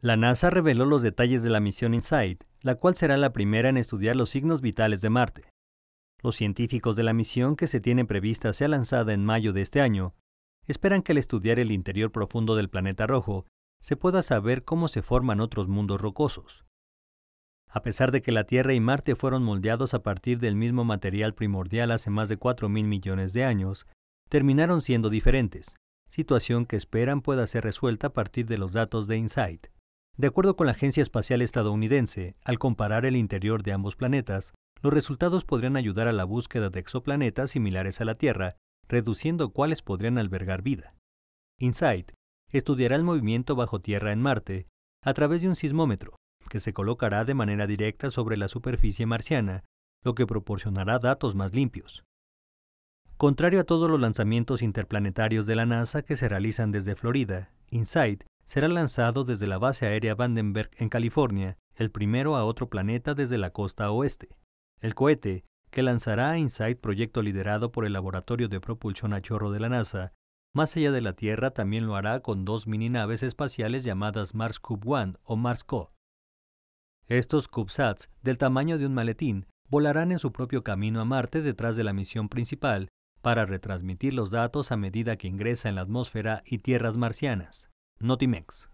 La NASA reveló los detalles de la misión InSight, la cual será la primera en estudiar los signos vitales de Marte. Los científicos de la misión que se tiene prevista sea lanzada en mayo de este año, esperan que al estudiar el interior profundo del planeta rojo, se pueda saber cómo se forman otros mundos rocosos. A pesar de que la Tierra y Marte fueron moldeados a partir del mismo material primordial hace más de 4.000 millones de años, terminaron siendo diferentes, situación que esperan pueda ser resuelta a partir de los datos de InSight. De acuerdo con la Agencia Espacial Estadounidense, al comparar el interior de ambos planetas, los resultados podrían ayudar a la búsqueda de exoplanetas similares a la Tierra, reduciendo cuáles podrían albergar vida. InSight estudiará el movimiento bajo tierra en Marte a través de un sismómetro, que se colocará de manera directa sobre la superficie marciana, lo que proporcionará datos más limpios. Contrario a todos los lanzamientos interplanetarios de la NASA que se realizan desde Florida, InSight será lanzado desde la base aérea Vandenberg en California, el primero a otro planeta desde la costa oeste. El cohete, que lanzará InSight, proyecto liderado por el Laboratorio de Propulsión a Chorro de la NASA, más allá de la Tierra también lo hará con dos mininaves espaciales llamadas Mars Cube One o Mars Co. Estos CubeSats, del tamaño de un maletín, volarán en su propio camino a Marte detrás de la misión principal para retransmitir los datos a medida que ingresa en la atmósfera y tierras marcianas. Notimex.